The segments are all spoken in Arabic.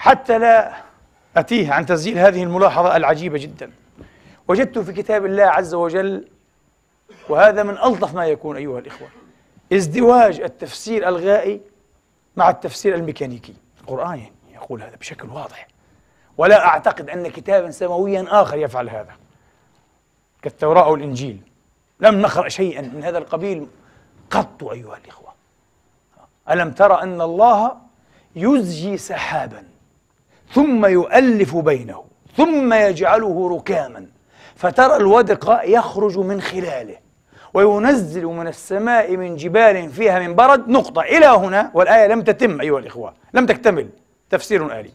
حتى لا أتيه عن تسجيل هذه الملاحظة العجيبة جدا وجدت في كتاب الله عز وجل وهذا من ألطف ما يكون أيها الإخوة ازدواج التفسير الغائي مع التفسير الميكانيكي القرآن يقول هذا بشكل واضح ولا أعتقد أن كتابا سماويا آخر يفعل هذا كالتوراة والإنجيل لم نقرأ شيئا من هذا القبيل قط أيها الإخوة ألم ترى أن الله يزجي سحابا ثم يؤلف بينه ثم يجعله ركاما فترى الودق يخرج من خلاله وينزل من السماء من جبال فيها من برد نقطة إلى هنا والآية لم تتم أيها الإخوة لم تكتمل تفسير آلي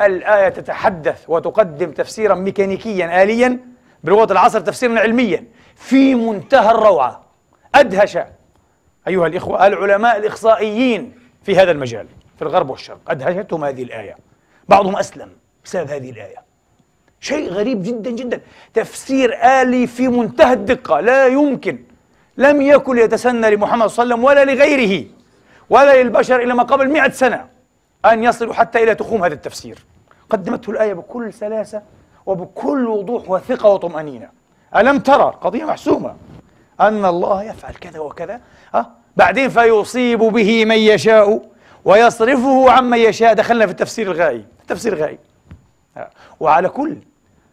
الآية تتحدث وتقدم تفسيرا ميكانيكيا آليا بلغة العصر تفسيرا علميا في منتهى الروعة أدهش أيها الإخوة العلماء الإخصائيين في هذا المجال في الغرب والشرق أدهشتهم هذه الآية بعضهم أسلم بسبب هذه الآية شيء غريب جدا جدا تفسير آلي في منتهى الدقة لا يمكن لم يكن يتسنى لمحمد صلى الله عليه وسلم ولا لغيره ولا للبشر إلى ما قبل مئة سنة أن يصلوا حتى إلى تخوم هذا التفسير قدمته الآية بكل سلاسة وبكل وضوح وثقة وطمأنينة ألم ترى قضية محسومة أن الله يفعل كذا وكذا أه؟ بعدين فيصيب به من يشاء ويصرفه عمن يشاء دخلنا في التفسير الغائب تفسير غائب وعلى كل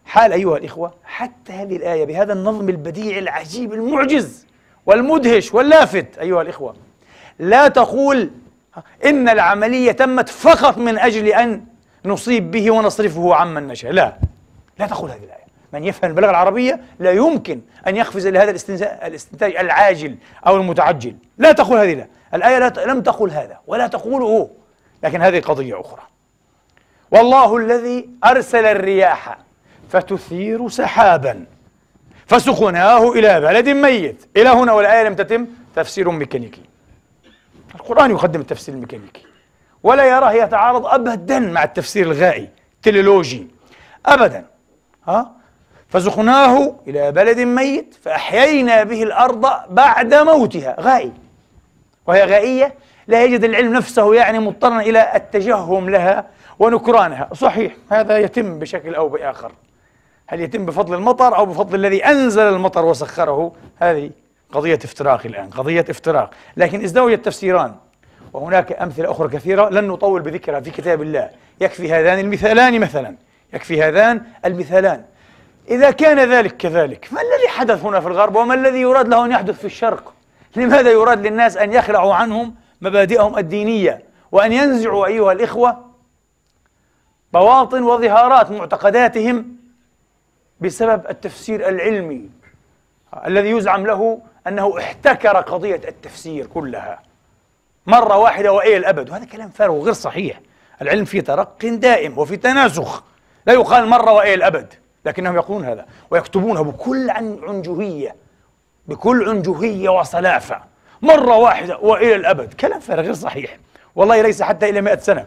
حال أيها الإخوة حتى هذه الآية بهذا النظم البديع العجيب المعجز والمدهش واللافت أيها الإخوة لا تقول إن العملية تمت فقط من أجل أن نصيب به ونصرفه عمن نشاء لا لا تقول هذه الآية من يفهم البلاغة العربية لا يمكن أن يقفز إلى هذا الاستنتاج العاجل أو المتعجل لا تقول هذه الآية الآية لم تقل هذا ولا تقوله لكن هذه قضية أخرى والله الذي أرسل الرياح فتثير سحابا فسقناه إلى بلد ميت إلى هنا والآية لم تتم تفسير ميكانيكي القرآن يقدم التفسير الميكانيكي ولا يراه يتعارض أبدا مع التفسير الغائي تليلوجي أبدا ها فسقناه إلى بلد ميت فأحيينا به الأرض بعد موتها غائي وهي غائية لا يجد العلم نفسه يعني مضطرا إلى التجهم لها ونكرانها صحيح هذا يتم بشكل أو بآخر هل يتم بفضل المطر أو بفضل الذي أنزل المطر وسخره هذه قضية افتراق الآن قضية افتراق لكن ازدوجت التفسيران وهناك أمثلة أخرى كثيرة لن نطول بذكرها في كتاب الله يكفي هذان المثالان مثلا يكفي هذان المثالان إذا كان ذلك كذلك ما الذي حدث هنا في الغرب وما الذي يراد له أن يحدث في الشرق لماذا يراد للناس أن يخلعوا عنهم مبادئهم الدينية وأن ينزعوا أيها الإخوة بواطن وظهارات معتقداتهم بسبب التفسير العلمي الذي يزعم له أنه احتكر قضية التفسير كلها مرة واحدة وإلى الأبد وهذا كلام فارغ وغير صحيح العلم في ترق دائم وفي تناسخ لا يقال مرة وإلى الأبد لكنهم يقولون هذا ويكتبونه بكل عنجهية بكل عنجهية وصلافة مرة واحدة وإلى الأبد كلام فارغ غير صحيح والله ليس حتى إلى مئة سنة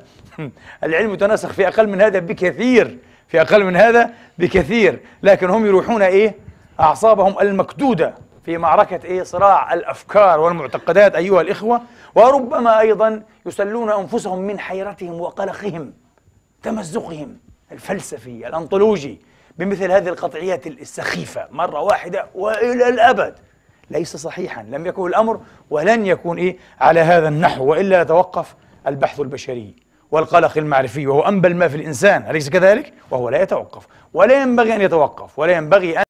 العلم يتناسخ في أقل من هذا بكثير في أقل من هذا بكثير لكن هم يروحون إيه أعصابهم المكدودة في معركة إيه صراع الأفكار والمعتقدات أيها الإخوة وربما أيضا يسلون أنفسهم من حيرتهم وقلقهم تمزقهم الفلسفي الأنطولوجي بمثل هذه القطعيات السخيفة مرة واحدة وإلى الأبد ليس صحيحا لم يكن الأمر ولن يكون إيه على هذا النحو وإلا يتوقف البحث البشري والقلق المعرفي وهو أنبل ما في الإنسان أليس كذلك؟ وهو لا يتوقف ولا ينبغي أن يتوقف ولا ينبغي أن